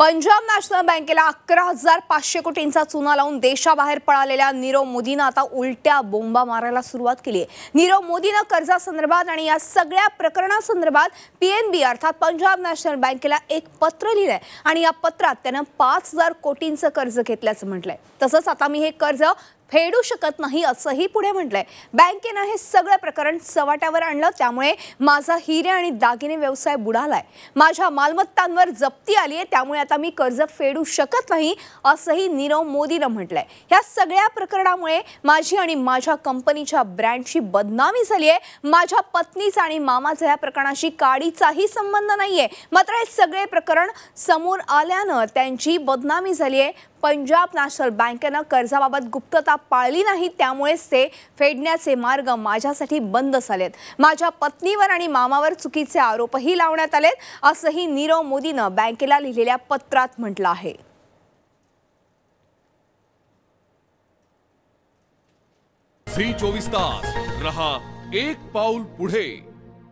Punjab national बँकेला अकरा हजार पाचशे कोटींचा चुना लावून देशाबाहेर पळालेल्या नीरव मोदीनं आता उलट्या बोंबा मारायला सुरुवात केली आहे नीरव मोदीनं कर्जासंदर्भात आणि या सगळ्या प्रकरणासंदर्भात पी एन बी अर्थात पंजाब नॅशनल बँकेला एक पत्र लिहिलंय आणि या पत्रात त्यानं पाच हजार कोटींचं कर्ज घेतल्याचं म्हटलंय तसंच आता मी हे कर्ज फेडू शकत नाही असंही पुढे म्हटलंय बँकेनं हे सगळं प्रकरण सवाट्यावर आणलं त्यामुळे माझा हिरे आणि दागिने व्यवसाय बुडालाय माझ्या मालमत्तांवर जप्ती आली आहे त्यामुळे आता मी कर्ज फेडू शकत नाही असंही नीरव मोदीनं म्हटलंय ह्या सगळ्या प्रकरणामुळे माझी आणि माझ्या कंपनीच्या ब्रँडची बदनामी झाली आहे माझ्या पत्नीचा आणि मामाचा या प्रकरणाशी काडीचाही संबंध नाहीये मात्र हे सगळे प्रकरण समोर आल्यानं त्यांची बदनामी झाली आहे पंजाब नॅशनल बँकेनं कर्जाबाबत गुप्तता पाळली नाही त्यामुळेच ते फेडण्याचे मार्ग माझ्यासाठी बंद झालेत माझ्या पत्नीवर आणि मामावर चुकीचे आरोपही लावण्यात आलेत असंही नीरव मोदीनं बँकेला लिहिलेल्या पत्रात म्हटलं आहे चोवीस तास रहा एक पाऊल पुढे